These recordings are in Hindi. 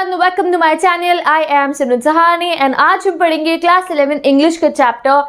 everyone welcome to my channel I am Simran Sahani and आज हम पढ़ेंगे क्लास 11 इंग्लिश का चैप्टर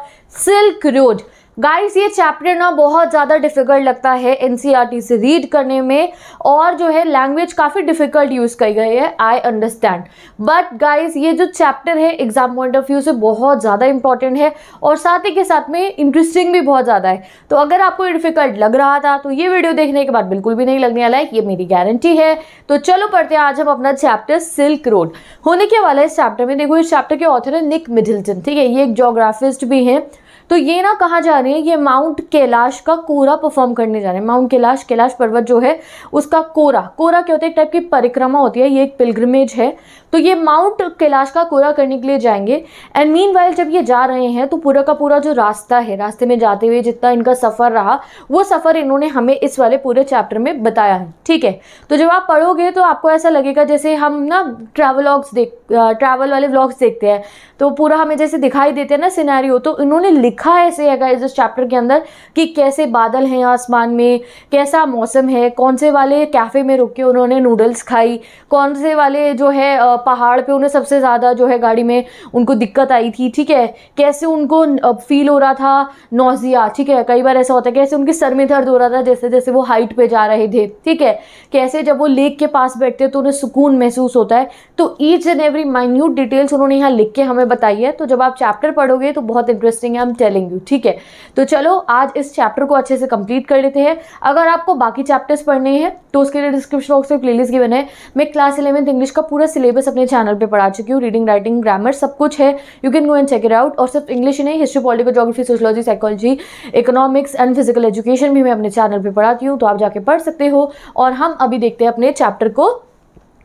सिल्क रोड गाइस ये चैप्टर ना बहुत ज़्यादा डिफ़िकल्ट लगता है एन e से रीड करने में और जो है लैंग्वेज काफ़ी डिफ़िकल्ट यूज़ की गई है आई अंडरस्टैंड बट गाइस ये जो चैप्टर है एग्ज़ाम पॉइंट ऑफ व्यू से बहुत ज़्यादा इंपॉर्टेंट है और साथ ही के साथ में इंटरेस्टिंग भी बहुत ज़्यादा है तो अगर आपको डिफ़िकल्ट लग रहा था तो ये वीडियो देखने के बाद बिल्कुल भी नहीं लगने वाला है ये मेरी गारंटी है तो चलो पढ़ते हैं आज हम अपना चैप्टर सिल्क रोड होने के वाला है इस चैप्टर में देखो इस चैप्टर के ऑथर है निक मिडिल्टन ठीक है ये एक जोग्राफिस्ट भी हैं तो ये ना कहा जा रहे हैं ये माउंट कैलाश का कोरा परफॉर्म करने जा रहे हैं माउंट कैलाश कैलाश पर्वत जो है उसका कोरा कोरा क्या होता है एक टाइप की परिक्रमा होती है ये एक पिलग्रमेज है तो ये माउंट कैलाश का कोरा करने के लिए जाएंगे एंड मीन जब ये जा रहे हैं तो पूरा का पूरा जो रास्ता है रास्ते में जाते हुए जितना इनका सफ़र रहा वो सफ़र इन्होंने हमें इस वाले पूरे चैप्टर में बताया है ठीक है तो जब आप पढ़ोगे तो आपको ऐसा लगेगा जैसे हम ना ट्रैवलॉग्स देख ट्रैवल वाले ब्लॉग्स देखते हैं तो पूरा हमें जैसे दिखाई देते हैं ना सिनारी तो इन्होंने लिखा है से इस चैप्टर के अंदर कि कैसे बादल हैं आसमान में कैसा मौसम है कौन से वाले कैफ़े में रुक के उन्होंने नूडल्स खाई कौन से वाले जो है पहाड़ पे उन्हें सबसे ज़्यादा जो है गाड़ी में उनको दिक्कत आई थी ठीक है कैसे उनको फील हो रहा था नोजिया ठीक है कई बार ऐसा होता है कैसे उनके सर में दर्द हो रहा था जैसे जैसे वो हाइट पर जा रहे थे ठीक है कैसे जब वो लेक के पास बैठते तो उन्हें सुकून महसूस होता है तो each and every minute details उन्होंने यहाँ लिख के हमें बताई है तो जब आप चैप्टर पढ़ोगे तो बहुत इंटरेस्टिंग है हम टेलिंग यू ठीक है तो चलो आज इस चैप्टर को अच्छे से कंप्लीट कर लेते हैं अगर आपको बाकी चैप्टर्स पढ़ने हैं तो उसके लिए डिस्क्रिप्शन बॉक्स में लिस्ट गिवन है मैं क्लास इलेवंथ इंग्लिश का पूरा सिलेबस अपने चैनल पर पढ़ा चुकी हूँ रीडिंग राइटिंग ग्रामर सब कुछ है you can go and check it out और सिर्फ इंग्लिश ही नहीं history political geography sociology psychology economics and physical education भी मैं अपने चैनल पर पढ़ाती हूँ तो आप जाके पढ़ सकते हो और हम अभी देखते हैं अपने चैप्टर को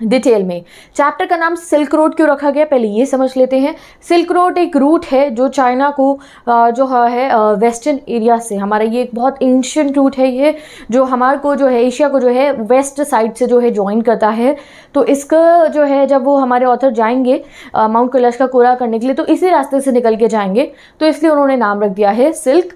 डिटेल में चैप्टर का नाम सिल्क रोड क्यों रखा गया पहले ये समझ लेते हैं सिल्क रोड एक रूट है जो चाइना को जो है वेस्टर्न एरिया से हमारा ये एक बहुत एंशियंट रूट है ये जो हमारे को जो है एशिया को जो है वेस्ट साइड से जो है ज्वाइन करता है तो इसका जो है जब वो हमारे ऑथर जाएंगे माउंट कैलाश का कोरा करने के लिए तो इसी रास्ते से निकल के जाएंगे तो इसलिए उन्होंने नाम रख दिया है सिल्क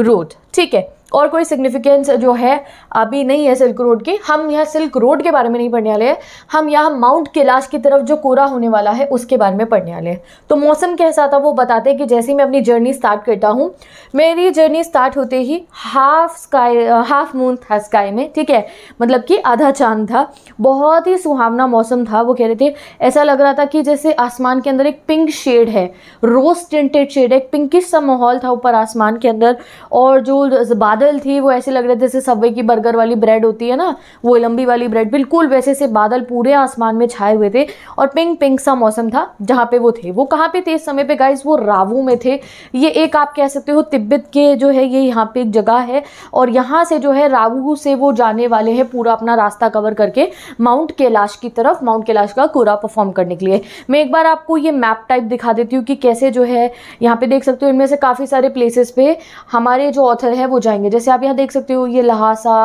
रोड ठीक है और कोई सिग्निफिकेंस जो है अभी नहीं है सिल्क रोड की हम यहाँ सिल्क रोड के बारे में नहीं पढ़ने वाले हैं हम यहाँ माउंट कैलाश की तरफ जो कोरा होने वाला है उसके बारे में पढ़ने वाले हैं तो मौसम कैसा था वो बताते हैं कि जैसे ही मैं अपनी जर्नी स्टार्ट करता हूँ मेरी जर्नी स्टार्ट होते ही हाफ स्काई हाफ मून था स्काई में ठीक है मतलब कि आधा चांद था बहुत ही सुहावना मौसम था वो कह रहे थे ऐसा लग रहा था कि जैसे आसमान के अंदर एक पिंक शेड है रोज टेंटेड शेड है एक पिंकिश सा माहौल था ऊपर आसमान के अंदर और जो बादल बादल थी वो ऐसे लग रहे थे जैसे सब्वे की बर्गर वाली ब्रेड होती है ना वो लंबी वाली ब्रेड बिल्कुल वैसे से बादल पूरे आसमान में छाए हुए थे और पिंक पिंक सा मौसम था जहाँ पे वो थे वो कहाँ पे थे इस समय पे गाइज वो रावू में थे ये एक आप कह सकते हो तिब्बत के जो है ये यहाँ पे एक जगह है और यहाँ से जो है रावू से वो जाने वाले हैं पूरा अपना रास्ता कवर करके माउंट कैलाश की तरफ माउंट कैलाश का कूरा परफॉर्म करने के लिए मैं एक बार आपको ये मैप टाइप दिखा देती हूँ कि कैसे जो है यहाँ पे देख सकते हो इनमें से काफ़ी सारे प्लेसेस पे हमारे जो ऑथर हैं वो जाएंगे जैसे आप यहाँ देख सकते हो ये लहासा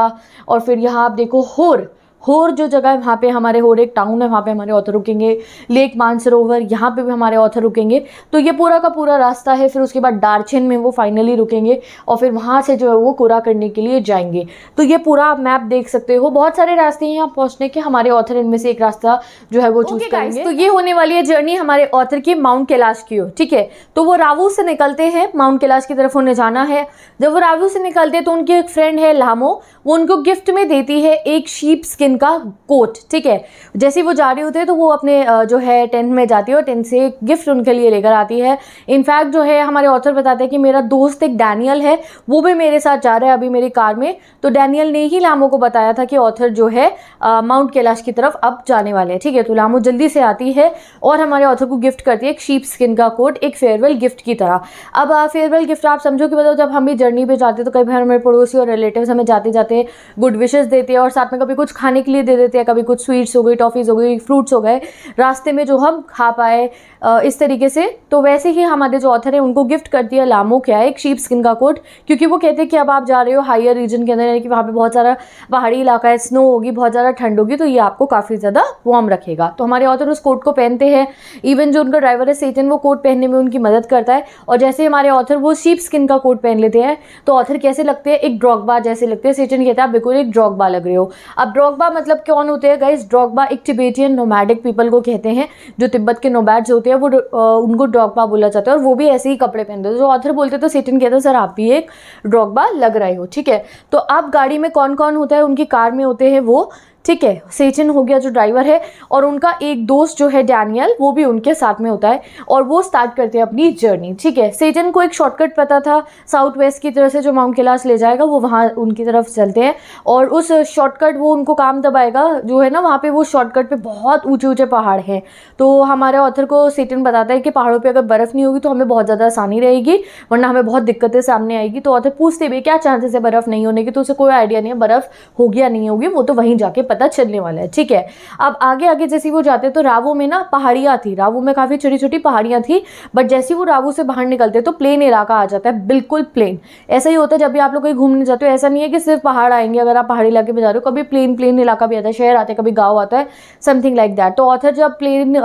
और फिर यहाँ आप देखो होर होर जो जगह है वहाँ पे हमारे होर एक टाउन है वहाँ पे हमारे ऑथर रुकेंगे लेक मानसरोवर यहाँ पे भी हमारे ऑथर रुकेंगे तो ये पूरा का पूरा रास्ता है फिर उसके बाद डारछेन में वो फाइनली रुकेंगे और फिर वहाँ से जो है वो कूड़ा करने के लिए जाएंगे तो ये पूरा आप मैप देख सकते हो बहुत सारे रास्ते हैं यहाँ पहुँचने के हमारे ऑथर इनमें से एक रास्ता जो है वो चूज okay, करेंगे तो ये होने वाली है जर्नी हमारे ऑथर की माउंट कैलाश की हो ठीक है तो वो रावू से निकलते हैं माउंट कैलाश की तरफ उन्हें जाना है जब वो रावू से निकलते हैं तो उनकी एक फ्रेंड है लामो वो उनको गिफ्ट में देती है एक शीप्स के स्किन का कोट ठीक है जैसे वो जा रही होती है तो वो अपने जो है टेंट में जाती है और टेंट से एक गिफ्ट उनके लिए लेकर आती है इनफैक्ट जो है हमारे ऑथर बताते हैं कि मेरा दोस्त एक डैनियल है वो भी मेरे साथ जा रहा है अभी मेरी कार में तो डैनियल ने ही लामो को बताया था कि ऑथर जो है माउंट कैलाश की तरफ अब जाने वाले हैं ठीक है तो लामो जल्दी से आती है और हमारे ऑथर को गिफ्ट करती है एक शीप स्किन का कोट एक फेयरवेल गिफ्ट की तरह अब फेयरवेल गिफ्ट आप समझो कि मतलब जब हम भी जर्नी पर जाते हैं तो कई बार हमारे पड़ोसी और रिलेटिव हमें जाते जाते गुड विशेज़ देते हैं और साथ में कभी कुछ खाने खाने के लिए दे देते हैं कभी कुछ स्वीट्स हो गई टॉफ़ीज़ हो गई फ्रूट्स हो गए रास्ते में जो हम खा पाए इस तरीके से तो वैसे ही हमारे जो ऑथर हैं उनको गिफ्ट कर दिया लामो क्या है एक शीप स्किन का कोट क्योंकि वो कहते हैं कि अब आप जा रहे हो हायर रीजन के अंदर यानी कि वहाँ पर बहुत सारा पहाड़ी इलाका है स्नो होगी बहुत ज़्यादा ठंड होगी तो ये आपको काफ़ी ज़्यादा वार्म रखेगा तो हमारे ऑथर उस कोट को पहनते हैं इवन जो उनका ड्राइवर है सेटन वो कोट पहनने में उनकी मदद करता है और जैसे हमारे ऑथर वो शीप स्किन का कोट पहन लेते हैं तो ऑथर कैसे लगते हैं एक ड्रॉगबा जैसे लगते हैं सेटन कहता है आप बिल्कुल एक ड्रॉगबा लग रहे हो अब ड्रॉगबा मतलब कौन होते हैं गाइज ड्रॉगबा एक टिबेटियन नोमैडिक पीपल को कहते हैं जो तिब्बत के नोमैड्स होते होते हैं वो उनको ड्रॉगबा बोला जाता है और वो भी ऐसे ही कपड़े पहनते हैं जो ऑथर बोलते तो सिटिन कहते हैं सर आप भी एक ड्रॉगबा लग रहे हो ठीक है तो अब गाड़ी में कौन कौन होता है उनकी कार में होते हैं वो ठीक है सेचिन हो गया जो ड्राइवर है और उनका एक दोस्त जो है डैनियल वो भी उनके साथ में होता है और वो स्टार्ट करते हैं अपनी जर्नी ठीक है सेचिन को एक शॉर्टकट पता था साउथ वेस्ट की तरफ से जो माउंट कैलाश ले जाएगा वो वहाँ उनकी तरफ चलते हैं और उस शॉर्टकट वो उनको काम दबाएगा जो है ना वहाँ पर वो शॉर्टकट पर बहुत ऊँचे ऊंचे पहाड़ हैं तो हमारे ऑथर को सेटन बताता है कि पहाड़ों पर अगर बर्फ़ नहीं होगी तो हमें बहुत ज़्यादा आसानी रहेगी वरना हमें बहुत दिक्कतें सामने आएगी तो ऑथर पूछते भी क्या चांसेस है बर्फ़ नहीं होने की तो उसे कोई आइडिया नहीं है बर्फ़ होगी या नहीं होगी वो तो वहीं जाके पता पता चलने वाला है ठीक है अब आगे आगे जैसे वो जाते तो रावो में ना पहाड़ियाँ थी रावो में काफ़ी छोटी छोटी पहाड़ियाँ थी बट जैसे वो रावो से बाहर निकलते तो प्लेन इलाका आ जाता है बिल्कुल प्लेन ऐसा ही होता है जब भी आप लोग कहीं घूमने जाते हो ऐसा नहीं है कि सिर्फ पहाड़ आएंगे अगर आप पहाड़ी इलाके में जा रहे हो कभी प्लेन प्लेन इलाका भी आता है शहर आते हैं कभी गाँव आता है समथिंग लाइक दैट तो ऑथर जब प्लेन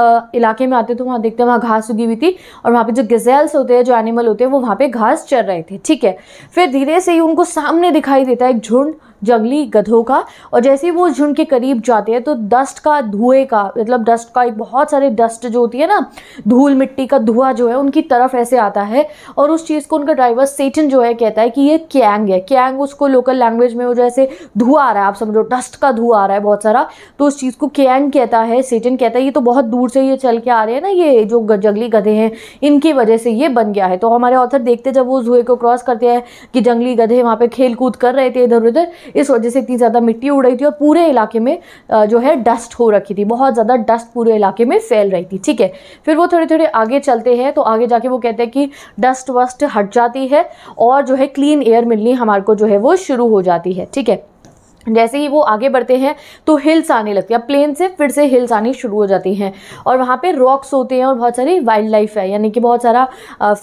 इलाके में आते तो वहाँ देखते हैं वहाँ घास उगी हुई थी और वहाँ पर जो गजेल्स होते हैं जो एनिमल होते हैं वो वहाँ पर घास चर रहे थे ठीक है फिर धीरे से ही उनको सामने दिखाई देता है एक झुंड जंगली गधों का और जैसे ही वो झुंड के करीब जाते हैं तो डस्ट का धुएं का मतलब डस्ट का एक बहुत सारे डस्ट जो होती है ना धूल मिट्टी का धुआं जो है उनकी तरफ ऐसे आता है और उस चीज़ को उनका ड्राइवर सेटन जो है कहता है कि ये कैंग है कैंग उसको लोकल लैंग्वेज में वो जैसे धुआं आ रहा है आप समझो डस्ट का धुआं आ रहा है बहुत सारा तो उस चीज़ को कैंग कहता है सेटन कहता है ये तो बहुत दूर से ये चल के आ रहे हैं ना ये जो जंगली गधे हैं इनकी वजह से ये बन गया है तो हमारे ऑथर देखते जब वो धुएं को क्रॉस करते हैं कि जंगली गधे वहाँ पर खेल कूद कर रहे थे इधर उधर इस वजह से इतनी ज़्यादा मिट्टी उड़ रही थी और पूरे इलाके में जो है डस्ट हो रखी थी बहुत ज़्यादा डस्ट पूरे इलाके में फैल रही थी ठीक है फिर वो थोड़े थोड़े आगे चलते हैं तो आगे जाके वो कहते हैं कि डस्ट वस्ट हट जाती है और जो है क्लीन एयर मिलनी हमारे को जो है वो शुरू हो जाती है ठीक है जैसे ही वो आगे बढ़ते हैं तो हिल्स आने लगती है प्लेन से फिर से हिल्स आनी शुरू हो जाती हैं और वहाँ पे रॉक्स होते हैं और बहुत सारी वाइल्ड लाइफ है यानी कि बहुत सारा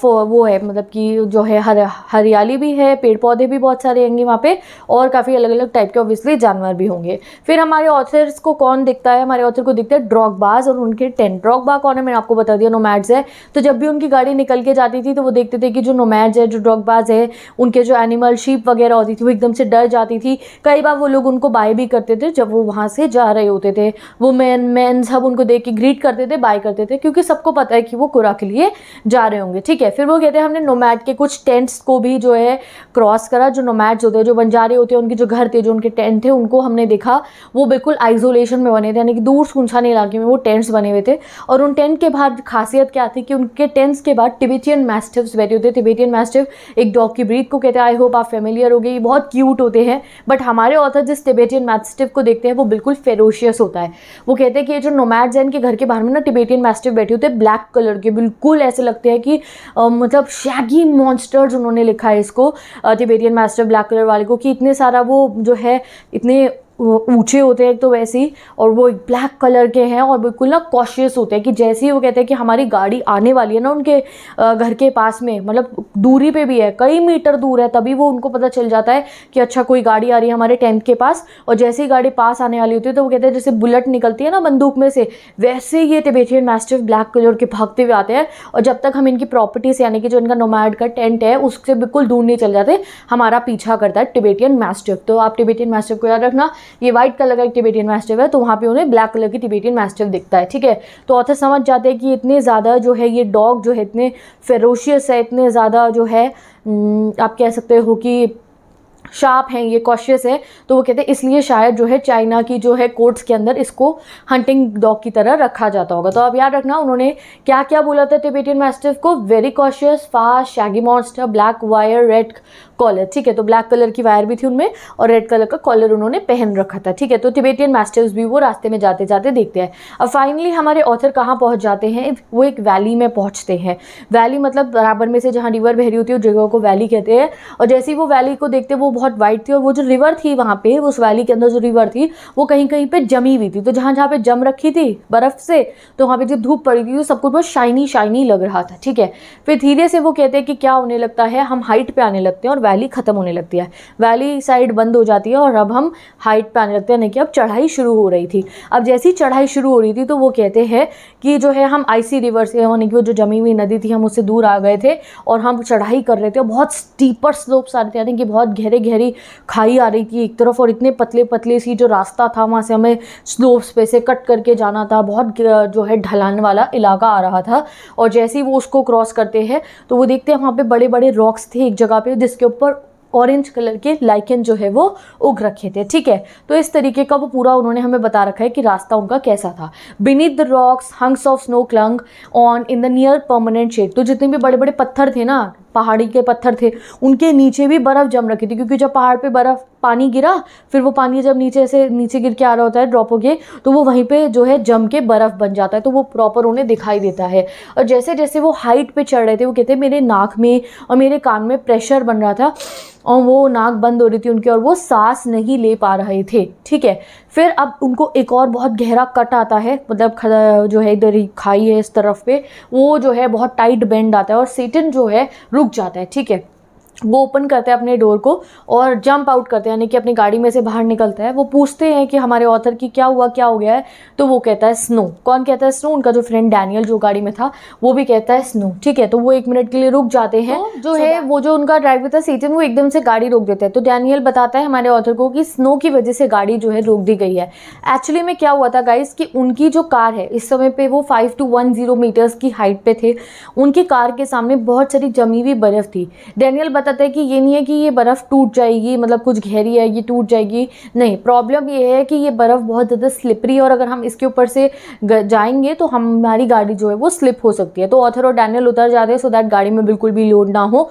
वो है मतलब कि जो है हर हरियाली भी है पेड़ पौधे भी बहुत सारे होंगे वहाँ पे और काफ़ी अलग अलग टाइप के ऑब्वियसली जानवर भी होंगे फिर हमारे ऑथर्स को कौन दिखता है हमारे ऑथर को दिखता है ड्रॉकबाज और उनके टेंट ड्रॉकबा कौन है मैंने आपको बता दिया नोमैड्स है तो जब भी उनकी गाड़ी निकल के जाती थी तो वो देखते थे कि जो नोमैड्स है जो ड्रॉकबाज है उनके जो एनिमल शीप वगैरह होती थी वो एकदम से डर जाती थी कई बार वो लोग उनको बाय भी करते थे जब वो वहाँ से जा रहे होते थे वो मैन मैन सब उनको देख के ग्रीट करते थे बाय करते थे क्योंकि सबको पता है कि वो कुरा के लिए जा रहे होंगे ठीक है फिर वो कहते हैं हमने नोमैट के कुछ टेंट्स को भी जो है क्रॉस करा जो नोमैट्स होते हैं जो बंजारे होते हैं उनके जो घर थे जो उनके टेंट थे उनको हमने देखा वो बिल्कुल आइसोलेशन में बने थे यानी कि दूर सुनसान इलाके में वो टेंट्स बने हुए थे और उन टेंट के बाहर खासियत क्या थी कि उनके टेंट्स के बाद टिबेटियन मैस्टिवस बैठे होते टिबेटियन मैस्टिव एक डॉग की ब्रीथ को कहते हैं आई होप आप फेमिलियर हो गई बहुत क्यूट होते हैं बट हमारे ऑथर खासकर जिस टिबेटियन मैस्टिव को देखते हैं वो बिल्कुल फेरोशियस होता है वो कहते हैं कि ये जो नोमैड जैन के घर के बाहर में ना टिबेटियन मैस्टिव बैठे होते हैं ब्लैक कलर के बिल्कुल ऐसे लगते हैं कि आ, मतलब शैगी मॉन्स्टर्स उन्होंने लिखा है इसको टिबेटियन मैस्टिव ब्लैक कलर वाले को कि इतने सारा वो जो है इतने ऊँचे होते हैं तो वैसे ही और वो एक ब्लैक कलर के हैं और बिल्कुल ना कॉशियस होते हैं कि जैसे ही वो कहते हैं कि हमारी गाड़ी आने वाली है ना उनके घर के पास में मतलब दूरी पे भी है कई मीटर दूर है तभी वो उनको पता चल जाता है कि अच्छा कोई गाड़ी आ रही है हमारे टेंथ के पास और जैसे ही गाड़ी पास आने वाली होती है तो वो कहते हैं जैसे बुलेट निकलती है ना बंदूक में से वैसे ये तिबेटियन मैस्टिफ ब्लैक कलर के भागते हुए आते हैं और जब तक हम इनकी प्रॉपर्टीज यानी कि जो इनका नोमैड का टेंट है उससे बिल्कुल दूर नहीं चल जाते हमारा पीछा करता है टिबेटियन मैस्टिफ तो आप टिबेटियन मैस्टिफ को याद रखना ये व्हाइट कलर का एक टिबेटियन मैस्टिव है तो वहाँ पे उन्हें ब्लैक कलर की टिबेटियन मैस्टिव दिखता है ठीक है तो ऑथर समझ जाते हैं कि इतने ज़्यादा जो है ये डॉग जो है इतने फेरोशियस है इतने ज़्यादा जो है आप कह सकते हो कि शार्प हैं ये कॉशियस है तो वो कहते हैं इसलिए शायद जो है चाइना की जो है कोर्ट्स के अंदर इसको हंटिंग डॉग की तरह रखा जाता होगा तो अब याद रखना उन्होंने क्या क्या बोला था टिबेटियन मैस्टिव को very cautious fast shaggy monster black wire red collar ठीक है तो ब्लैक कलर की वायर भी थी उनमें और रेड कलर का कॉलर उन्होंने पहन रखा था ठीक है तो तिबेटियन मास्टर्स भी वो रास्ते में जाते जाते देखते हैं अब फाइनली हमारे ऑथर कहाँ पहुँच जाते हैं वो एक वैली में पहुँचते हैं वैली मतलब बराबर में से जहाँ रिवर बहरी होती है उस जगह को वैली कहते हैं और जैसे ही वो वैली को देखते वो बहुत वाइट थी और वो जो रिवर थी वहाँ पर उस वैली के अंदर जो रिवर थी वो कहीं कहीं पर जमी हुई थी तो जहाँ जहाँ पे जम रखी थी बर्फ़ से तो वहाँ पर जो धूप पड़ी थी वो सब कुछ बहुत शाइनी शाइनी लग रहा था ठीक है फिर धीरे से वो कहते हैं कि क्या होने लगता है हम हाइट पर आने लगते हैं और वैली ख़त्म होने लगती है वैली साइड बंद हो जाती है और अब हम हाइट पे आने लगते हैं यानी कि अब चढ़ाई शुरू हो रही थी अब जैसी चढ़ाई शुरू हो रही थी तो वो कहते हैं कि जो है हम आईसी रिवर से यानी कि वो जो जमी हुई नदी थी हम उससे दूर आ गए थे और हम चढ़ाई कर रहे थे और बहुत स्टीपर स्लोप्स आ रहे थे यानी कि बहुत गहरे गहरी खाई आ रही थी एक तरफ और इतने पतले पतले सी जो रास्ता था वहाँ से हमें स्लोप्स पे से कट करके जाना था बहुत जो है ढलान वाला इलाका आ रहा था और जैसे ही वो उसको क्रॉस करते हैं तो वो देखते हैं वहाँ पे बड़े बड़े रॉक्स थे एक जगह पे जिसके ऊपर ऑरेंज कलर के लाइकन जो है वो उग रखे थे ठीक है तो इस तरीके का वो पूरा उन्होंने हमें बता रखा है कि रास्ता उनका कैसा था beneath the rocks hunks of snow clung on in the near permanent shade तो जितने भी बड़े बड़े पत्थर थे ना पहाड़ी के पत्थर थे उनके नीचे भी बर्फ़ जम रखी थी क्योंकि जब पहाड़ पे बर्फ़ पानी गिरा फिर वो पानी जब नीचे से नीचे गिर के आ रहा होता है ड्रॉप हो गए तो वो वहीं पे जो है जम के बर्फ़ बन जाता है तो वो प्रॉपर उन्हें दिखाई देता है और जैसे जैसे वो हाइट पे चढ़ रहे थे वो कहते मेरे नाक में और मेरे कान में प्रेशर बन रहा था और वो नाक बंद हो रही थी उनकी और वो सांस नहीं ले पा रहे थे ठीक है फिर अब उनको एक और बहुत गहरा कट आता है मतलब जो है इधर खाई है इस तरफ पे वो जो है बहुत टाइट बेंड आता है और सेटन जो है रुक जाता है ठीक है वो ओपन करते हैं अपने डोर को और जंप आउट करते हैं यानी कि अपनी गाड़ी में से बाहर निकलता है वो पूछते हैं कि हमारे ऑथर की क्या हुआ क्या हो गया है तो वो कहता है स्नो कौन कहता है स्नो उनका जो फ्रेंड डैनियल जो गाड़ी में था वो भी कहता है स्नो ठीक है तो वो एक मिनट के लिए रुक जाते हैं तो जो है वो जो उनका ड्राइवर था सीटन वो एकदम से गाड़ी रोक देता है तो डैनियल बताता है हमारे ऑथर को कि स्नो की वजह से गाड़ी जो है रोक दी गई है एक्चुअली में क्या हुआ था गाइस कि उनकी जो कार है इस समय पर वो five two one zero metres की हाइट पर थे उनकी कार के सामने बहुत सारी जमी हुई बर्फ़ थी डैनियल बता बताता है कि ये नहीं है कि ये बर्फ़ टूट जाएगी मतलब कुछ गहरी है ये टूट जाएगी नहीं प्रॉब्लम ये है कि ये बर्फ़ बहुत ज़्यादा स्लिपरी है और अगर हम इसके ऊपर से जाएंगे तो हमारी गाड़ी जो है वो स्लिप हो सकती है तो ऑथर और डैनियल उतर जाते हैं सो दैट गाड़ी में बिल्कुल भी लोड ना हो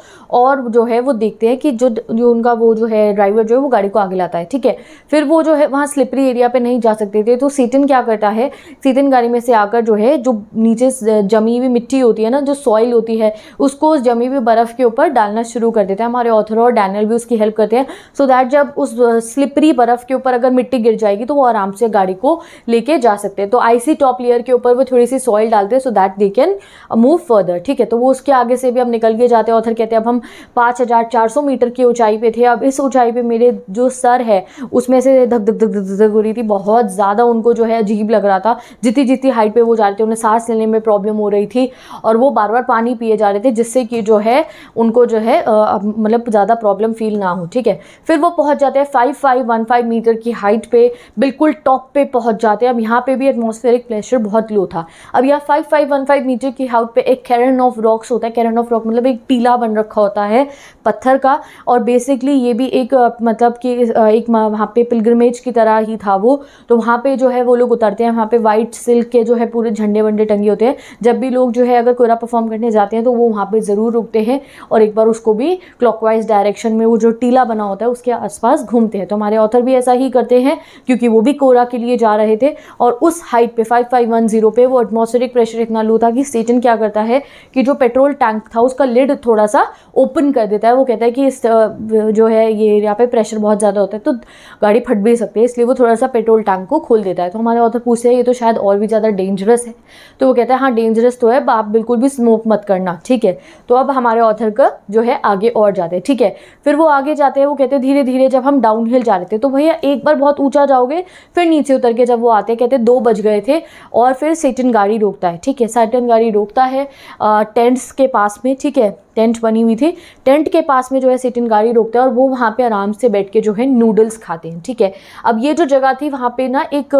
और जो है वो देखते हैं कि जो जो उनका वो जो है ड्राइवर जो है वो गाड़ी को आगे लाता है ठीक है फिर वो जो है वहाँ स्लिपरी एरिया पर नहीं जा सकते थे तो सीटन क्या करता है सीटन गाड़ी में से आकर जो है जो नीचे जमी हुई मिट्टी होती है ना जो सॉइल होती है उसको उस जमी हुई बर्फ़ के ऊपर डालना शुरू कर देते हैं हमारे ऑथर और डैनियल भी उसकी हेल्प करते हैं सो so दैट जब उस स्लिपरी बर्फ़ के ऊपर अगर मिट्टी गिर जाएगी तो वो आराम से गाड़ी को लेके जा सकते हैं तो आईसी टॉप लेयर के ऊपर वो थोड़ी सी सॉइल डालते हैं so that they can move further ठीक है तो वो उसके आगे से भी हम निकल के जाते हैं ऑथर कहते हैं अब हम पाँच मीटर की ऊंचाई पर थे अब इस ऊंचाई पर मेरे जो सर है उसमें से धक धक धक धक हो रही थी बहुत ज़्यादा उनको जो है अजीब लग रहा था जितनी जितनी हाइट पर वो जा रहे थे उन्हें सांस लेने में प्रॉब्लम हो रही थी और वो बार बार पानी पिए जा रहे थे जिससे कि जो है उनको जो है आ, मतलब ज़्यादा प्रॉब्लम फील ना हो ठीक है फिर वो पहुँच जाते हैं five five one five metre की हाइट पे बिल्कुल टॉप पे पहुँच जाते हैं अब यहाँ पे भी एटमॉस्फेरिक प्रेशर बहुत लो था अब यहाँ five five one five metre की हाइट पे एक कैरन ऑफ रॉक्स होता है कैरन ऑफ रॉक मतलब एक टीला बन रखा होता है पत्थर का और बेसिकली ये भी एक मतलब कि एक वहाँ पे पिलग्रमेज की तरह ही था वो तो वहाँ पर जो है वो लोग उतरते हैं वहाँ पर वाइट सिल्क के जो है पूरे झंडे वंडे टंगे होते हैं जब भी लोग जो है अगर कोयरा परफॉर्म करने जाते हैं तो वो वहाँ पर ज़रूर रुकते हैं और एक बार उसको भी क्लॉकवाइज डायरेक्शन में वो जो टीला बना होता है उसके आसपास घूमते हैं तो हमारे ऑथर भी ऐसा ही करते हैं क्योंकि वो भी कोरा के लिए जा रहे थे और उस हाइट पे 5510 पे वो एटमोसफेरिक प्रेशर इतना लो था कि स्टेटन क्या करता है कि जो पेट्रोल टैंक था उसका लिड थोड़ा सा ओपन कर देता है वो कहता है कि इस जो है ये एरिया पे प्रेशर बहुत ज़्यादा होता है तो गाड़ी फट भी सकती है इसलिए वो थोड़ा सा पेट्रोल टैंक को खोल देता है तो हमारे ऑथर पूछते हैं ये तो शायद और भी ज़्यादा डेंजरस है तो वो कहता है हाँ डेंजरस तो है आप बिल्कुल भी स्मोक मत करना ठीक है तो अब हमारे ऑथर का जो है आगे आगे और जाते हैं ठीक है फिर वो आगे जाते हैं वो कहते हैं धीरे धीरे जब हम डाउन हिल जा रहे थे तो भैया एक बार बहुत ऊंचा जाओगे फिर नीचे उतर के जब वो आते हैं कहते दो बज गए थे और फिर सेटन गाड़ी रोकता है ठीक है सेटन गाड़ी रोकता है टेंट्स के पास में ठीक है टेंट बनी हुई थी टेंट के पास में जो है सिटिन गाड़ी रोकते हैं और वो वहाँ पे आराम से बैठ के जो है नूडल्स खाते हैं ठीक है अब ये जो जगह थी वहाँ पे ना एक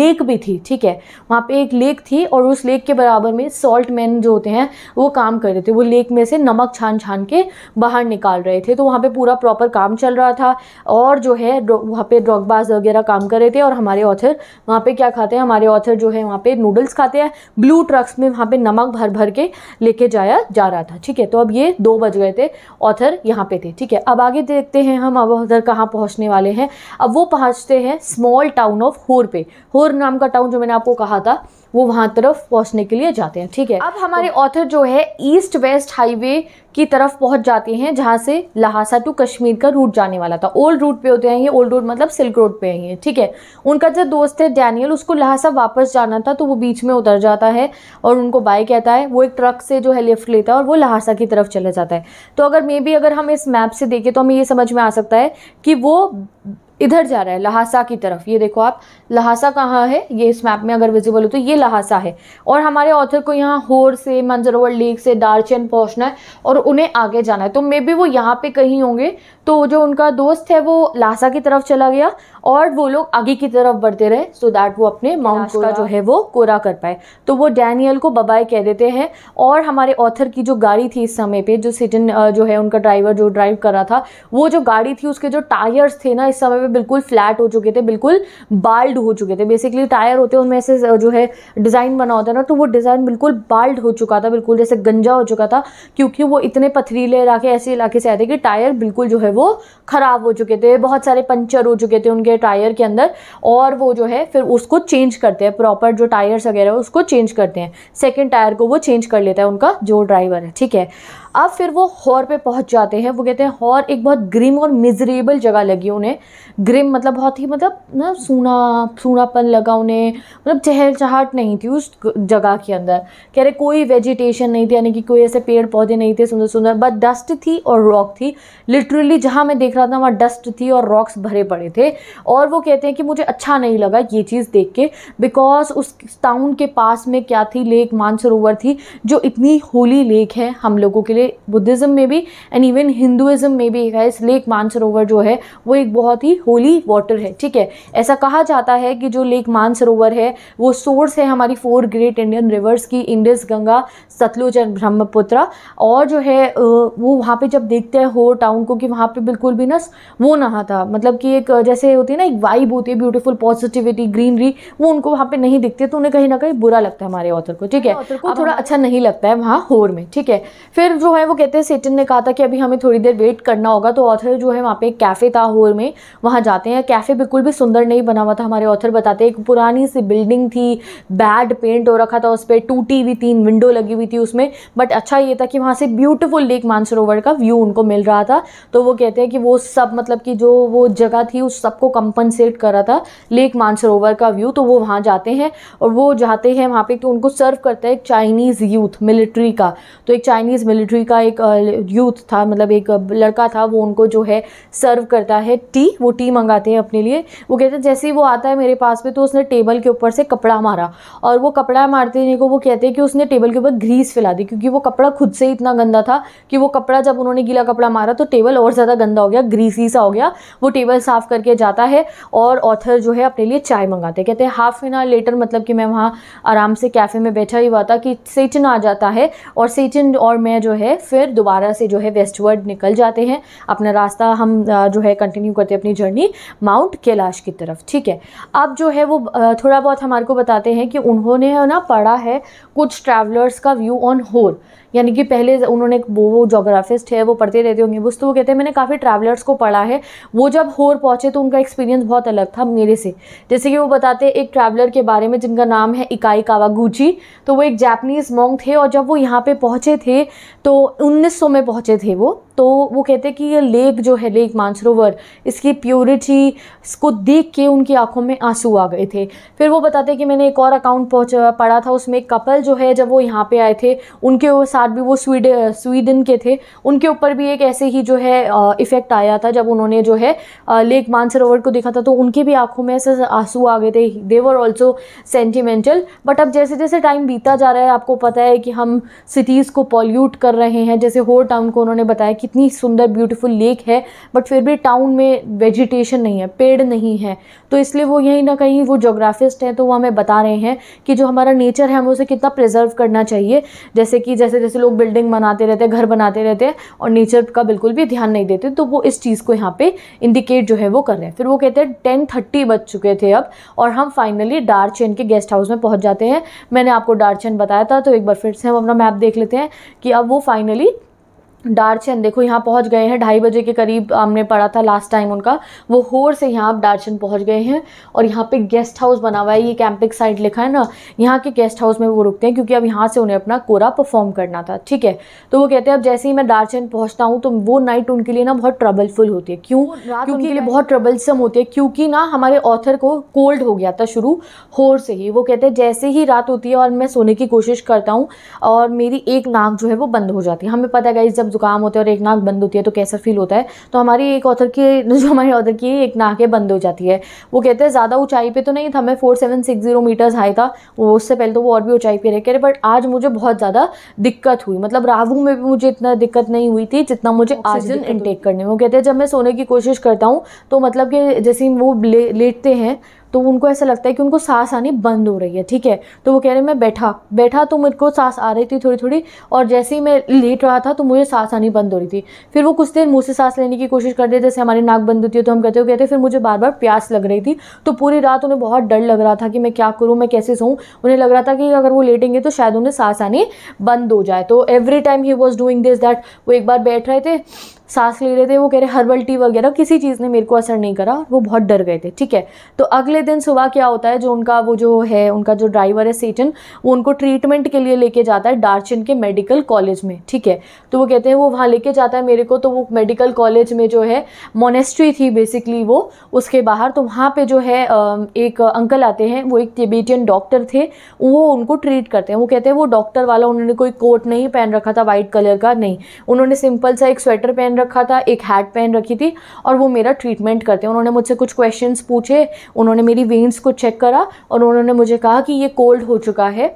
लेक भी थी ठीक है वहाँ पे एक लेक थी और उस लेक के बराबर में सॉल्ट मैन जो होते हैं वो काम कर रहे थे वो लेक में से नमक छान छान के बाहर निकाल रहे थे तो वहाँ पर पूरा प्रॉपर काम चल रहा था और जो है वहाँ पर ड्रॉकबाज वगैरह काम कर रहे थे और हमारे ऑथर वहाँ पर क्या खाते हैं हमारे ऑथर जो है वहाँ पर नूडल्स खाते हैं ब्लू ट्रक्स में वहाँ पर नमक भर भर के लेके जाया जा रहा था ठीक है तो अब ये दो बज गए थे ऑथर यहाँ पे थे ठीक है अब आगे देखते हैं हम अब ऑथर कहाँ पहुँचने वाले हैं अब वो पहुँचते हैं स्मॉल टाउन ऑफ होर पे होर नाम का टाउन जो मैंने आपको कहा था वो वहाँ तरफ पहुँचने के लिए जाते हैं ठीक है अब हमारे ऑथर तो- जो है ईस्ट वेस्ट हाईवे की तरफ पहुँच जाते हैं जहाँ से लहासा टू कश्मीर का रूट जाने वाला था ओल्ड रूट पे होते हैं ये ओल्ड रूट मतलब सिल्क रोड पे हैं ये ठीक है उनका जो दोस्त है डैनियल उसको लहासा वापस जाना था तो वो बीच में उतर जाता है और उनको बाय कहता है वो एक ट्रक से जो है लिफ्ट लेता है और वो लहासा की तरफ चला जाता है तो अगर मे बी अगर हम इस मैप से देखें तो हमें ये समझ में आ सकता है कि वो इधर जा रहा है लहासा की तरफ ये देखो आप लहासा कहाँ है ये इस मैप में अगर विजिबल हो तो ये लहासा है और हमारे ऑथर को यहाँ होर से मंजरोवर लेक से दारचैन पहुँचना है और उन्हें आगे जाना है तो मे बी वो यहाँ पे कहीं होंगे तो जो उनका दोस्त है वो लहासा की तरफ चला गया और वो लोग आगे की तरफ बढ़ते रहे सो दैट वो अपने माउंट का जो है वो कोरा कर पाए तो वो डैनियल को बबाई कह देते हैं और हमारे ऑथर की जो गाड़ी थी इस समय पे जो सिटिन जो है उनका ड्राइवर जो ड्राइव कर रहा था वो जो गाड़ी थी उसके जो टायर्स थे ना इस समय पे बिल्कुल फ्लैट हो चुके थे बिल्कुल बाल्ड हो चुके थे बेसिकली टायर होते हैं उनमें से जो है डिज़ाइन बना होता है ना तो वो डिज़ाइन बिल्कुल बाल्ड हो चुका था बिल्कुल जैसे गंजा हो चुका था क्योंकि वो इतने पथरीले इलाके ऐसे इलाके से आए थे कि टायर बिल्कुल जो है वो ख़राब हो चुके थे बहुत सारे पंचर हो चुके थे उनके गए टायर के अंदर और वो जो है फिर उसको चेंज करते हैं प्रॉपर जो टायर्स वगैरह उसको चेंज करते हैं सेकेंड टायर को वो चेंज कर लेता है उनका जो ड्राइवर है ठीक है अब फिर वो हॉर पे पहुंच जाते हैं वो कहते हैं हॉर एक बहुत ग्रिम और मिजरेबल जगह लगी उन्हें ग्रिम मतलब बहुत ही मतलब ना सूना सूनापन लगा उन्हें मतलब चहलचहट नहीं थी उस जगह के अंदर कह रहे कोई वेजिटेशन नहीं थी यानी कि कोई ऐसे पेड़ पौधे नहीं थे सुंदर सुंदर बट डस्ट थी और रॉक थी लिटरली जहाँ मैं देख रहा था वहाँ डस्ट थी और रॉक्स भरे पड़े थे और वो कहते हैं कि मुझे अच्छा नहीं लगा ये चीज़ देख के बिकॉज उस टाउन के पास में क्या थी लेक मानसरोवर थी जो इतनी होली लेक है हम लोगों के लिए पूरे बुद्धिज़्म में भी एंड इवन हिंदुज़म में भी है लेक मानसरोवर जो है वो एक बहुत ही होली वाटर है ठीक है ऐसा कहा जाता है कि जो लेक मानसरोवर है वो सोर्स है हमारी फोर ग्रेट इंडियन रिवर्स की इंडस गंगा सतलुज एंड ब्रह्मपुत्र और जो है वो वहाँ पर जब देखते हैं हो टाउन को कि वहाँ पर बिल्कुल भी ना वो नहा था मतलब कि एक जैसे होती है ना एक वाइब होती है ब्यूटीफुल पॉजिटिविटी ग्रीनरी वो उनको वहाँ पर नहीं दिखती तो उन्हें कहीं ना कहीं बुरा लगता है हमारे ऑथर को ठीक है ऑथर हाँ, को थोड़ा तो अच्छा नहीं लगता है वहाँ होर में ठीक है फिर जो है वो कहते हैं सेटन ने कहा था कि अभी हमें थोड़ी देर वेट करना होगा तो ऑथर जो है वहाँ पे एक कैफ़े था होर में वहाँ जाते हैं कैफ़े बिल्कुल भी सुंदर नहीं बना हुआ था हमारे ऑथर बताते हैं एक पुरानी सी बिल्डिंग थी बैड पेंट हो रखा था उस पर टूटी हुई तीन विंडो लगी हुई थी उसमें बट अच्छा ये था कि वहाँ से ब्यूटिफुल लेक मानसरोवर का व्यू उनको मिल रहा था तो वो कहते हैं कि वो सब मतलब कि जो वो जगह थी उस सबको कंपनसेट कर रहा था लेक मानसरोवर का व्यू तो वो वहाँ जाते हैं और वो जाते हैं वहाँ पर तो उनको सर्व करता है एक चाइनीज़ यूथ मिलिट्री का तो एक चाइनीज़ मिलिट्री कंट्री का एक यूथ था मतलब एक लड़का था वो उनको जो है सर्व करता है टी वो टी मंगाते हैं अपने लिए वो कहते हैं जैसे ही वो आता है मेरे पास में तो उसने टेबल के ऊपर से कपड़ा मारा और वो कपड़ा मारते को वो कहते हैं कि उसने टेबल के ऊपर ग्रीस फैला दी क्योंकि वो कपड़ा खुद से इतना गंदा था कि वो कपड़ा जब उन्होंने गीला कपड़ा मारा तो टेबल और ज़्यादा गंदा हो गया ग्रीसी सा हो गया वो टेबल साफ़ करके जाता है और ऑथर जो है अपने लिए चाय मंगाते कहते हैं हाफ एन आवर लेटर मतलब कि मैं वहाँ आराम से कैफ़े में बैठा ही हुआ था कि सेचन आ जाता है और सेचन और मैं जो है है फिर दोबारा से जो है वेस्टवर्ड निकल जाते हैं अपना रास्ता हम जो है कंटिन्यू करते हैं अपनी जर्नी माउंट कैलाश की तरफ ठीक है अब जो है वो थोड़ा बहुत हमारे को बताते हैं कि उन्होंने ना पढ़ा है कुछ ट्रैवलर्स का व्यू ऑन होर यानी कि पहले उन्होंने वो वो जोग्राफिस्ट है वो पढ़ते रहते होंगे बुस्त तो वो कहते हैं मैंने काफ़ी ट्रैवलर्स को पढ़ा है वो जब होर पहुँचे तो उनका एक्सपीरियंस बहुत अलग था मेरे से जैसे कि वो बताते हैं एक ट्रैवलर के बारे में जिनका नाम है इकाई कावागूची तो वो एक जैपनीज़ मोंग थे और जब वो यहाँ पर पहुँचे थे तो उन्नीस में पहुँचे थे वो तो वो कहते हैं कि ये लेक जो है लेक मानसरोवर इसकी प्योरिटी इसको देख के उनकी आंखों में आंसू आ गए थे फिर वो बताते कि मैंने एक और अकाउंट पहुँचा पढ़ा था उसमें एक कपल जो है जब वो यहाँ पे आए थे उनके साथ भी वो स्वीड स्वीडन के थे उनके ऊपर भी एक ऐसे ही जो है इफ़ेक्ट आया था जब उन्होंने जो है लेक मानसरोवर को देखा था तो उनकी भी आंखों में ऐसे आंसू आ गए थे देवर ऑल्सो सेंटिमेंटल बट अब जैसे जैसे टाइम बीता जा रहा है आपको पता है कि हम सिटीज़ को पॉल्यूट कर रहे हैं जैसे होर टाउन को उन्होंने बताया कि कितनी सुंदर ब्यूटीफुल लेक है बट फिर भी टाउन में वेजिटेशन नहीं है पेड़ नहीं है तो इसलिए वो यहीं ना कहीं वो जोग्राफिस्ट हैं तो वो हमें बता रहे हैं कि जो हमारा नेचर है हमें उसे कितना प्रिजर्व करना चाहिए जैसे कि जैसे जैसे लोग बिल्डिंग बनाते रहते हैं घर बनाते रहते हैं और नेचर का बिल्कुल भी ध्यान नहीं देते तो वो इस चीज़ को यहाँ पर इंडिकेट जो है वो कर रहे हैं फिर वो कहते हैं टेन थर्टी बज चुके थे अब और हम फाइनली डार्चेन के गेस्ट हाउस में पहुँच जाते हैं मैंने आपको डार्चेन बताया था तो एक बार फिर से हम अपना मैप देख लेते हैं कि अब वो फाइनली डारचन देखो यहाँ पहुँच गए हैं ढाई बजे के करीब हमने पढ़ा था लास्ट टाइम उनका वो होर से यहाँ आप डारचन पहुँच गए हैं और यहाँ पे गेस्ट हाउस बना हुआ है ये कैंपिंग साइट लिखा है ना यहाँ के गेस्ट हाउस में वो रुकते हैं क्योंकि अब यहाँ से उन्हें अपना कोरा परफॉर्म करना था ठीक है तो वो कहते हैं अब जैसे ही मैं डारचन पहुँचता हूँ तो वो नाइट उनके लिए ना बहुत ट्रबलफुल होती है क्यों क्योंकि लिए बहुत ट्रबलसम होती है क्योंकि ना हमारे ऑथर को कोल्ड हो गया था शुरू होर से ही वो कहते हैं जैसे ही रात होती है और मैं सोने की कोशिश करता हूँ और मेरी एक नाक जो है वो बंद हो जाती है हमें पता है जब जब जुकाम होता है और एक नाक बंद होती है तो कैसा फील होता है तो हमारी एक ऑथर की जो हमारी ऑथर की एक नाकें बंद हो जाती है वो कहते हैं ज़्यादा ऊंचाई पे तो नहीं था मैं four seven six zero metres high था वो उससे पहले तो वो और भी ऊंचाई पे रह कह रहे बट आज मुझे बहुत ज़्यादा दिक्कत हुई मतलब राहू में भी मुझे इतना दिक्कत नहीं हुई थी जितना मुझे ऑक्सीजन तो इनटेक करने में वो कहते हैं जब मैं सोने की कोशिश करता हूँ तो मतलब कि जैसे वो लेटते हैं तो उनको ऐसा लगता है कि उनको सांस आनी बंद हो रही है ठीक है तो वो कह रहे हैं मैं बैठा बैठा तो मुझको सांस आ रही थी थोड़ी थोड़ी और जैसे ही मैं लेट रहा था तो मुझे सांस आनी बंद हो रही थी फिर वो कुछ देर मुँह से सांस लेने की कोशिश कर रहे जैसे हमारी नाक बंद होती है तो हम कहते हो कहते फिर मुझे बार बार प्यास लग रही थी तो पूरी रात उन्हें बहुत डर लग रहा था कि मैं क्या करूँ मैं कैसे सोऊँ उन्हें लग रहा था कि अगर वो लेटेंगे तो शायद उन्हें सांस आनी बंद हो जाए तो every time he was doing this that वो एक बार बैठ रहे थे सांस ले रहे थे वो कह रहे हर्बल टी वगैरह किसी चीज़ ने मेरे को असर नहीं करा वो बहुत डर गए थे ठीक है तो अगले दिन सुबह क्या होता है जो उनका वो जो है उनका जो ड्राइवर है सेटन वो उनको ट्रीटमेंट के लिए लेके जाता है डार्चिन के मेडिकल कॉलेज में ठीक है तो वो कहते हैं वो वहाँ लेके जाता है मेरे को तो वो मेडिकल कॉलेज में जो है मोनेस्ट्री थी बेसिकली वो उसके बाहर तो वहाँ पर जो है एक अंकल आते हैं वो एक तिबेटियन डॉक्टर थे वो उनको ट्रीट करते हैं वो कहते हैं वो डॉक्टर वाला उन्होंने कोई कोट नहीं पहन रखा था वाइट कलर का नहीं उन्होंने सिंपल सा एक स्वेटर पहन रखा था एक हैट पहन रखी थी और वो मेरा ट्रीटमेंट करते हैं उन्होंने मुझसे कुछ क्वेश्चंस पूछे उन्होंने मेरी वेंस को चेक करा और उन्होंने मुझे कहा कि ये कोल्ड हो चुका है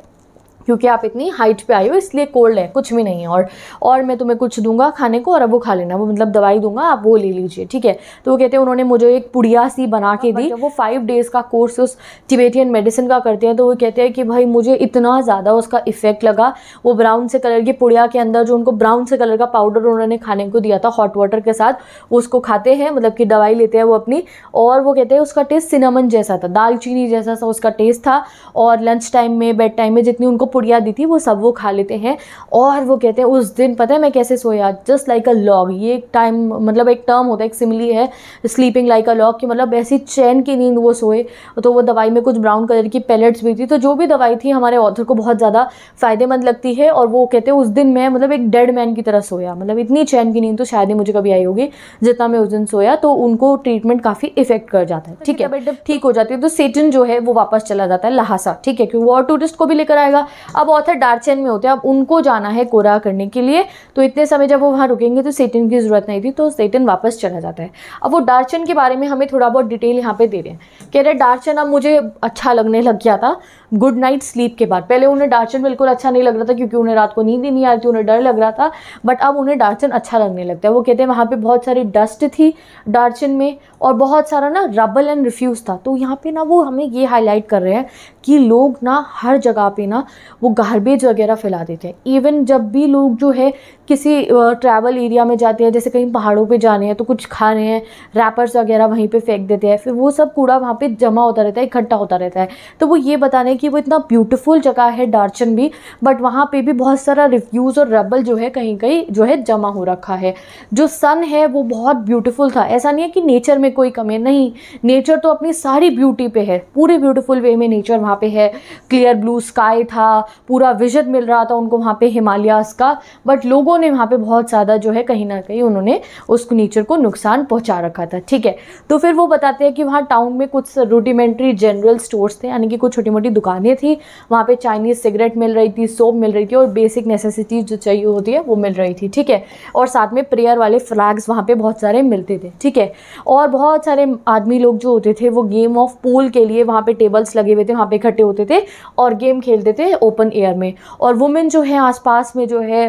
क्योंकि आप इतनी हाइट पे आए हो इसलिए कोल्ड है कुछ भी नहीं है और और मैं तुम्हें कुछ दूंगा खाने को और अब वो खा लेना वो मतलब दवाई दूंगा आप वो ले लीजिए ठीक है तो वो कहते हैं उन्होंने मुझे एक पुड़िया सी बना के हाँ, दी मतलब वो फाइव डेज़ का कोर्स उस टिबेटियन मेडिसिन का करते हैं तो वो कहते हैं कि भाई मुझे इतना ज़्यादा उसका इफेक्ट लगा वो ब्राउन से कलर की पुड़िया के अंदर जो उनको ब्राउन से कलर का पाउडर उन्होंने खाने को दिया था हॉट वाटर के साथ वो उसको खाते हैं मतलब कि दवाई लेते हैं वो अपनी और वो कहते हैं उसका टेस्ट सिनेमन जैसा था दालचीनी जैसा सा उसका टेस्ट था और लंच टाइम में बेड टाइम में जितनी उनको पुड़िया दी थी वो सब वो खा लेते हैं और वो कहते हैं उस दिन पता है मैं कैसे सोया जस्ट लाइक अ लॉग ये एक टाइम मतलब एक टर्म होता है एक सिमिली है स्लीपिंग लाइक अ लॉग कि मतलब ऐसी चैन की नींद वो सोए तो वो दवाई में कुछ ब्राउन कलर की पैलेट्स भी थी तो जो भी दवाई थी हमारे ऑथर को बहुत ज़्यादा फ़ायदेमंद लगती है और वो कहते हैं उस दिन मैं मतलब एक डेड मैन की तरह सोया मतलब इतनी चैन की नींद तो शायद ही मुझे कभी आई होगी जितना मैं उस दिन सोया तो उनको ट्रीटमेंट काफ़ी इफेक्ट कर जाता है ठीक है जब ठीक हो जाती है तो सेटन जो है वो वापस चला जाता है लहासा ठीक है क्योंकि वो और टूरिस्ट को भी लेकर आएगा अब ऑथर डार्चन में होते हैं अब उनको जाना है कोरा करने के लिए तो इतने समय जब वो वहाँ रुकेंगे तो सेटन की ज़रूरत नहीं थी तो सेटन वापस चला जाता है अब वो डार्चन के बारे में हमें थोड़ा बहुत डिटेल यहाँ पे दे रहे हैं कह रहे डार्चन अब मुझे अच्छा लगने लग गया था गुड नाइट स्लीप के बाद पहले उन्हें डार्चन बिल्कुल अच्छा नहीं लग रहा था क्योंकि उन्हें रात को नींद ही नहीं आ रही थी उन्हें डर लग रहा था बट अब उन्हें डार्चन अच्छा लगने लगता है वो कहते हैं वहाँ पे बहुत सारी डस्ट थी डार्चन में और बहुत सारा ना रबल एंड रिफ्यूज़ था तो यहाँ पे ना वो हमें ये हाईलाइट कर रहे हैं कि लोग ना हर जगह पर ना वो गार्बेज वगैरह फैला देते हैं इवन जब भी लोग जो है किसी ट्रैवल एरिया में जाते हैं जैसे कहीं पहाड़ों पर जाने हैं तो कुछ खा रहे हैं रैपर्स वगैरह वहीं पर फेंक देते हैं फिर वो सब कूड़ा वहाँ पर जमा होता रहता है इकट्ठा होता रहता है तो वो ये बताने क्योंकि वो इतना ब्यूटीफुल जगह है डार्चन भी बट वहाँ पे भी बहुत सारा रिफ्यूज़ और रबल जो है कहीं कहीं जो है जमा हो रखा है जो सन है वो बहुत ब्यूटीफुल था ऐसा नहीं है कि नेचर में कोई कमी नहीं नेचर तो अपनी सारी ब्यूटी पे है पूरे ब्यूटीफुल वे में नेचर वहाँ पर है क्लियर ब्लू स्काई था पूरा विजन मिल रहा था उनको वहाँ पर हिमालयास का बट लोगों ने वहाँ पर बहुत ज़्यादा जो है कहीं ना कहीं उन्होंने उस नेचर को नुकसान पहुँचा रखा था ठीक है तो फिर वो बताते हैं कि वहाँ टाउन में कुछ रूडिमेंट्री जनरल स्टोर्स थे यानी कि कुछ छोटी मोटी दुकान दुकानें थी वहाँ पे चाइनीज़ सिगरेट मिल रही थी सोप मिल रही थी और बेसिक नेसेसिटीज़ जो चाहिए होती है वो मिल रही थी ठीक है और साथ में प्रेयर वाले फ्लैग्स वहाँ पर बहुत सारे मिलते थे ठीक है और बहुत सारे आदमी लोग जो होते थे वो गेम ऑफ पूल के लिए वहाँ पर टेबल्स लगे हुए थे वहाँ पर इकट्ठे होते थे और गेम खेलते थे ओपन एयर में और वुमेन जो है आस में जो है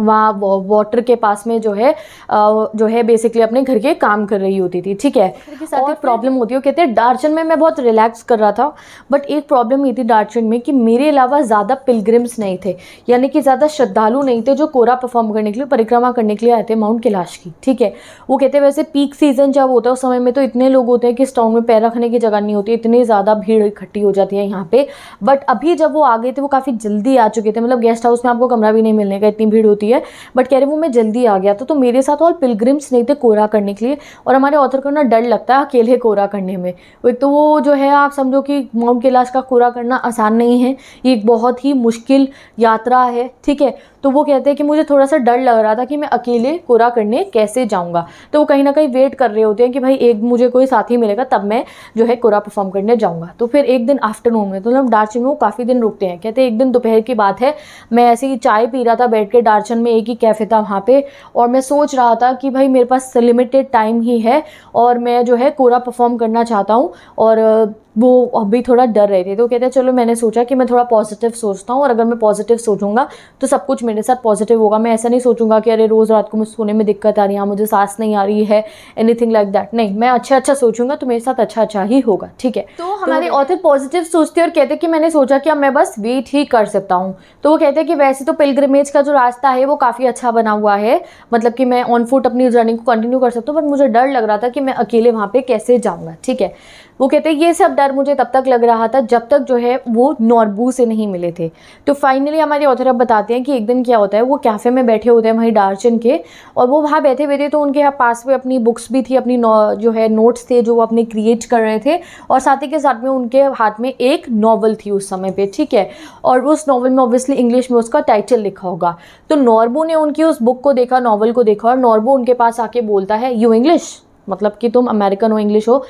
वहाँ वाटर के पास में जो है जो है बेसिकली अपने घर के काम कर रही होती थी ठीक है साथ प्रॉब्लम होती है हो, कहते हैं डार्चन में मैं बहुत रिलैक्स कर रहा था बट एक प्रॉब्लम ये थी डार्चन में कि मेरे अलावा ज़्यादा पिलग्रिम्स नहीं थे यानी कि ज़्यादा श्रद्धालु नहीं थे जो कोरा परफॉर्म करने के लिए परिक्रमा करने के लिए आए थे माउंट कैलाश की ठीक है वो कहते हैं वैसे पीक सीजन जब होता है उस समय में तो इतने लोग होते हैं कि स्टॉन्ग में पैर रखने की जगह नहीं होती इतनी ज़्यादा भीड़ इकट्ठी हो जाती है यहाँ पे बट अभी जब वो आ गए थे वो काफ़ी जल्दी आ चुके थे मतलब गेस्ट हाउस में आपको कमरा भी नहीं मिलने का इतनी भीड़ होती होती है बट कह रहे वो मैं जल्दी आ गया था तो, तो मेरे साथ और पिलग्रिम्स नहीं थे कोरा करने के लिए और हमारे ऑथर को ना डर लगता है अकेले कोरा करने में एक तो वो जो है आप समझो कि माउंट कैलाश का कोरा करना आसान नहीं है ये एक बहुत ही मुश्किल यात्रा है ठीक है तो वो कहते हैं कि मुझे थोड़ा सा डर लग रहा था कि मैं अकेले कोरा करने कैसे जाऊँगा तो वो कहीं ना कहीं वेट कर रहे होते हैं कि भाई एक मुझे कोई साथी मिलेगा तब मैं जो है कोरा परफॉर्म करने जाऊँगा तो फिर एक दिन आफ्टरनून में तो हम डार्चिंग में काफ़ी दिन रुकते हैं कहते हैं एक दिन दोपहर की बात है मैं ऐसे ही चाय पी रहा था बैठ के डार्चन राजस्थान में एक ही कैफ़े था वहाँ पे और मैं सोच रहा था कि भाई मेरे पास लिमिटेड टाइम ही है और मैं जो है कोरा परफॉर्म करना चाहता हूँ और वो अभी थोड़ा डर रहे थे तो कहते हैं चलो मैंने सोचा कि मैं थोड़ा पॉजिटिव सोचता हूँ और अगर मैं पॉजिटिव सोचूंगा तो सब कुछ मेरे साथ पॉजिटिव होगा मैं ऐसा नहीं सोचूंगा कि अरे रोज़ रात को मुझे सोने में दिक्कत आ रही है मुझे सांस नहीं आ रही है एनीथिंग लाइक दैट नहीं मैं अच्छा अच्छा सोचूंगा तो मेरे साथ अच्छा अच्छा ही होगा ठीक है तो, तो हमारे ऑथर पॉजिटिव सोचते और कहते कि मैंने सोचा कि अब मैं बस वेट ही कर सकता हूँ तो वो कहते हैं कि वैसे तो पिलग्रमेज का जो रास्ता है वो काफ़ी अच्छा बना हुआ है मतलब कि मैं ऑन फुट अपनी जर्नी को कंटिन्यू कर सकता हूँ बट मुझे डर लग रहा था कि मैं अकेले वहाँ पर कैसे जाऊँगा ठीक है वो कहते हैं ये सब डर मुझे तब तक लग रहा था जब तक जो है वो नॉर्बू से नहीं मिले थे तो फाइनली हमारे ऑथर अब बताते हैं कि एक दिन क्या होता है वो कैफ़े में बैठे होते हैं वहीं डार्चन के और वो वहाँ बैठे हुए थे तो उनके यहाँ पास में अपनी बुक्स भी थी अपनी जो है नोट्स थे जो वो अपने क्रिएट कर रहे थे और साथ ही के साथ में उनके हाथ में एक नावल थी उस समय पर ठीक है और उस नावल में ऑब्वियसली इंग्लिश में उसका टाइटल लिखा होगा तो नॉर्बू ने उनकी उस बुक को देखा नावल को देखा और नॉर्बू उनके पास आके बोलता है यू इंग्लिश मतलब कि तुम अमेरिकन हो इंग्लिश हो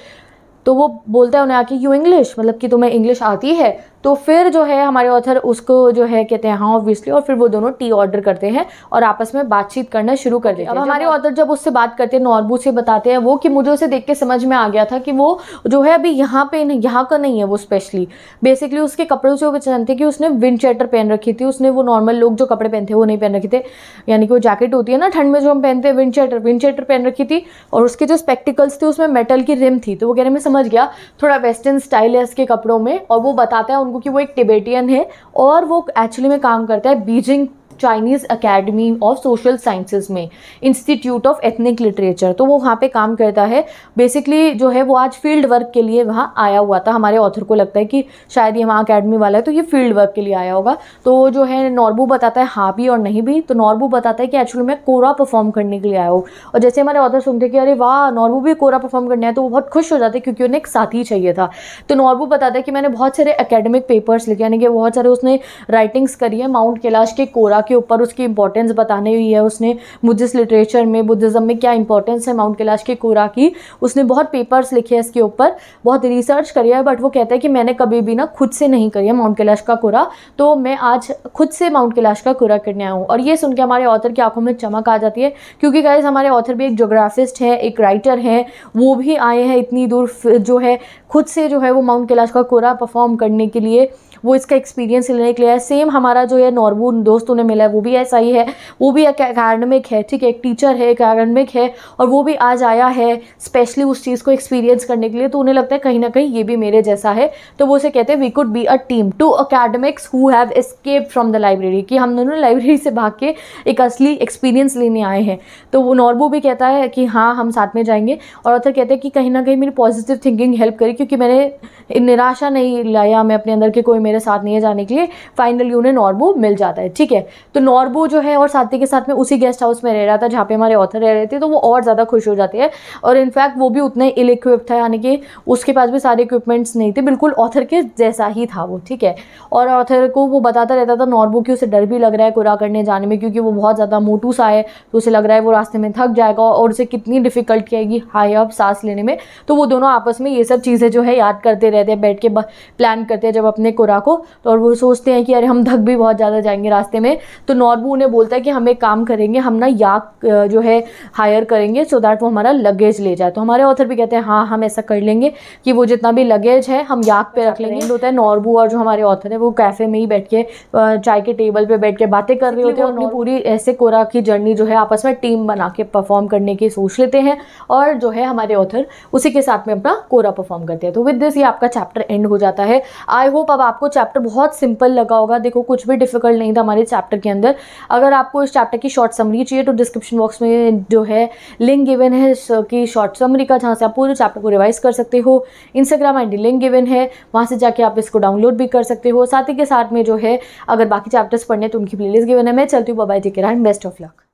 तो वो बोलता है उन्हें आके यू इंग्लिश मतलब कि तुम्हें इंग्लिश आती है तो फिर जो है हमारे ऑथर उसको जो है कहते हैं हाँ ऑब्वियसली और फिर वो दोनों टी ऑर्डर करते हैं और आपस में बातचीत करना शुरू कर देते हैं अब हमारे ऑथर जब उससे बात करते हैं नॉर्बू से बताते हैं वो कि मुझे उसे देख के समझ में आ गया था कि वो जो है अभी यहाँ पे यहाँ का नहीं है वो स्पेशली बेसिकली उसके कपड़ों से वो जानते कि उसने विंडचेटर पहन रखी थी उसने वो नॉर्मल लोग जो कपड़े पहनते वो नहीं पहन रखे थे यानी कि वो जैकेट होती है ना ठंड में जो हम पहनते हैं विंडचेटर विंडचेटर पहन रखी थी और उसके जो स्पेक्टिकल्स थे उसमें मेटल की रिम थी तो वो कह रहे मैं समझ गया थोड़ा वेस्टर्न स्टाइल है उसके कपड़ों में और वो बताता है उनको क्योंकि वो एक टिबेटियन है और वो एक्चुअली में काम करता है Beijing Chinese academy of social sciences में इंस्टीट्यूट ऑफ एथनिक लिटरेचर तो वो वहाँ पे काम करता है बेसिकली जो है वो आज फील्ड वर्क के लिए वहाँ आया हुआ था हमारे ऑथर को लगता है कि शायद ये वहाँ अकेडमी वाला है तो ये फील्ड वर्क के लिए आया होगा तो जो है नॉर्बू बताता है हाँ भी और नहीं भी तो नॉर्बू बताता है कि एक्चुअली मैं कोरा परफॉर्म करने के लिए आया हूँ और जैसे हमारे ऑथर सुनते कि अरे वाह नॉर्बू भी कोरा परफॉर्म करने आया तो वो बहुत खुश हो जाते क्योंकि उन्हें एक साथी चाहिए था तो नॉर्बू बताता है कि मैंने बहुत सारे अकेडमिक पेपर्स लिखे यानी कि बहुत सारे उसने राइटिंग्स करी है माउंट कैलाश के कोरा के ऊपर उसकी इंपॉर्टेंस बताने हुई है उसने बुद्धिस लिटरेचर में बुद्धिज़्म में क्या इंपॉर्टेंस है माउंट कैलाश के कोरा की उसने बहुत पेपर्स लिखे हैं इसके ऊपर बहुत रिसर्च करी है बट वो कहता है कि मैंने कभी भी ना खुद से नहीं करी है माउंट कैलाश का कोरा तो मैं आज खुद से माउंट कैलाश का कोरा करने आया हूँ और ये सुन के हमारे ऑथर की आंखों में चमक आ जाती है क्योंकि गाइज हमारे ऑथर भी एक जोग्राफिस्ट हैं एक राइटर हैं वो भी आए हैं इतनी दूर जो है खुद से जो है वो माउंट कैलाश का कोरा परफॉर्म करने के लिए वो इसका एक्सपीरियंस लेने के लिए है सेम हमारा जो है नॉर्मू दोस्त उन्हें मिला है वो भी ऐसा ही है वो भी एक अकेडमिक है ठीक है एक टीचर है एक अकेडमिक है और वो भी आज आया है स्पेशली उस चीज़ को एक्सपीरियंस करने के लिए तो उन्हें लगता है कहीं ना कहीं ये भी मेरे जैसा है तो वो उसे कहते हैं we could be a team two academics who have escape from the library कि हम दोनों लाइब्रेरी से भाग के एक असली एक्सपीरियंस लेने आए हैं तो वो नॉर्बो भी कहता है कि हाँ हम साथ में जाएंगे और ऑथर कहते हैं कि कहीं ना कहीं मेरी पॉजिटिव थिंकिंग हेल्प करी क्योंकि मैंने निराशा नहीं लाया मैं अपने अंदर के कोई मेरे साथ नहीं है जाने के लिए फाइनली उन्हें नॉर्बो मिल जाता है ठीक है तो नॉर्बो जो है और साथी के साथ में उसी गेस्ट हाउस में रह रहा था जहाँ पे हमारे ऑथर रह रहे थे तो वो और ज़्यादा खुश हो जाते हैं और इनफैक्ट वो भी उतना इल था यानी कि उसके पास भी सारे इक्विपमेंट्स नहीं थे बिल्कुल ऑथर के जैसा ही था वो ठीक है और ऑथर को वो बताता रहता था नॉर्बो की उसे डर भी लग रहा है कुरा करने जाने में क्योंकि वो बहुत ज़्यादा मोटू सा है तो उसे लग रहा है वो रास्ते में थक जाएगा और उसे कितनी डिफ़िकल्टी आएगी हाई अप सांस लेने में तो वो दोनों आपस में ये सब चीज़ें जो है याद करते रहते हैं बैठ के प्लान करते हैं जब अपने कुरा वगैरह को तो और वो सोचते हैं कि अरे हम धक भी बहुत ज़्यादा जाएंगे रास्ते में तो नॉर्बू उन्हें बोलता है कि हम एक काम करेंगे हम ना याक जो है हायर करेंगे सो दैट वो हमारा लगेज ले जाए तो हमारे ऑथर भी कहते हैं हाँ हम ऐसा कर लेंगे कि वो जितना भी लगेज है हम याक पे रख लेंगे तो होता है नॉर्बू और जो हमारे ऑथर है वो कैफ़े में ही बैठ के चाय के टेबल पर बैठ के बातें कर रहे होते हैं अपनी पूरी ऐसे कोरा की जर्नी जो है आपस में टीम बना के परफॉर्म करने की सोच लेते हैं और जो है हमारे ऑथर उसी के साथ में अपना कोरा परफॉर्म करते हैं तो विद दिस ये आपका चैप्टर एंड हो जाता है आई होप अब आपको चैप्टर बहुत सिंपल लगा होगा देखो कुछ भी डिफिकल्ट नहीं था हमारे चैप्टर के अंदर अगर आपको इस चैप्टर की शॉर्ट समरी चाहिए तो डिस्क्रिप्शन बॉक्स में जो है लिंक गिवन है कि शॉर्ट समरी का जहाँ से आप पूरे चैप्टर को रिवाइज कर सकते हो इंस्टाग्राम आईडी लिंक गिवन है वहाँ से जाके आप इसको डाउनलोड भी कर सकते हो साथ ही के साथ में जो है अगर बाकी चैप्टर्स पढ़ने तो उनकी लिस्ट गिवन है मैं चलती हूँ बाबा जी के एंड बेस्ट ऑफ लक